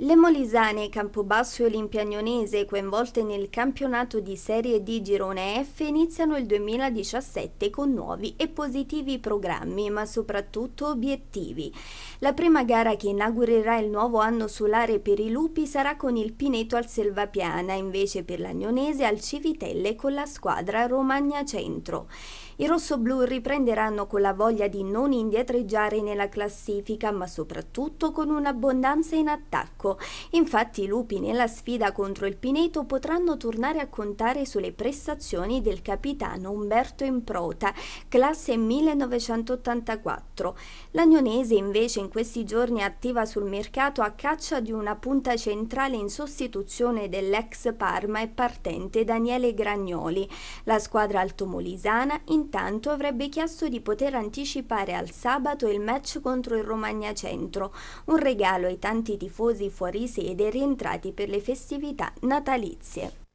Le Molisane, Campobasso e Olimpia Agnonese, coinvolte nel campionato di Serie D Girone F, iniziano il 2017 con nuovi e positivi programmi, ma soprattutto obiettivi. La prima gara che inaugurerà il nuovo anno solare per i lupi sarà con il Pineto al Selvapiana, invece per l'Agnonese al Civitelle con la squadra Romagna Centro. I rossoblù riprenderanno con la voglia di non indietreggiare nella classifica, ma soprattutto con un'abbondanza in attacco bianco. Infatti i lupi nella sfida contro il Pineto potranno tornare a contare sulle prestazioni del capitano Umberto Improta, classe 1984. L'agnonese invece in questi giorni è attiva sul mercato a caccia di una punta centrale in sostituzione dell'ex Parma e partente Daniele Gragnoli. La squadra altomolisana intanto avrebbe chiesto di poter anticipare al sabato il match contro il Romagna Centro, un regalo ai tanti tifosi fuori sede rientrati per le festività natalizie.